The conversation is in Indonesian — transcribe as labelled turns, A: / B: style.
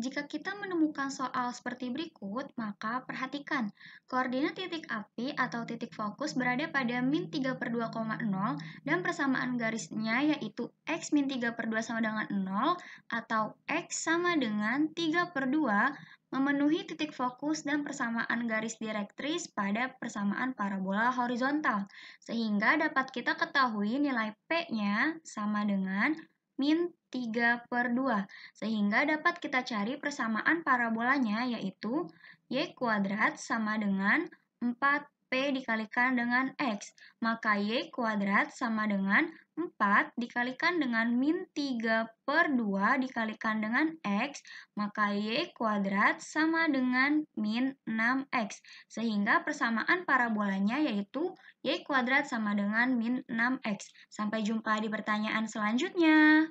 A: Jika kita menemukan soal seperti berikut, maka perhatikan koordinat titik api atau titik fokus berada pada min 3 per 2,0 dan persamaan garisnya yaitu X min 3 per 2 sama dengan 0 atau X sama dengan 3 per 2 memenuhi titik fokus dan persamaan garis direktris pada persamaan parabola horizontal, sehingga dapat kita ketahui nilai P-nya sama dengan min 3 per 2, sehingga dapat kita cari persamaan parabolanya yaitu Y kuadrat sama dengan 4P dikalikan dengan X, maka Y kuadrat sama dengan 4 dikalikan dengan min 3 per 2 dikalikan dengan X, maka Y kuadrat sama dengan min 6X, sehingga persamaan parabolanya yaitu Y kuadrat sama dengan min 6X. Sampai jumpa di pertanyaan selanjutnya.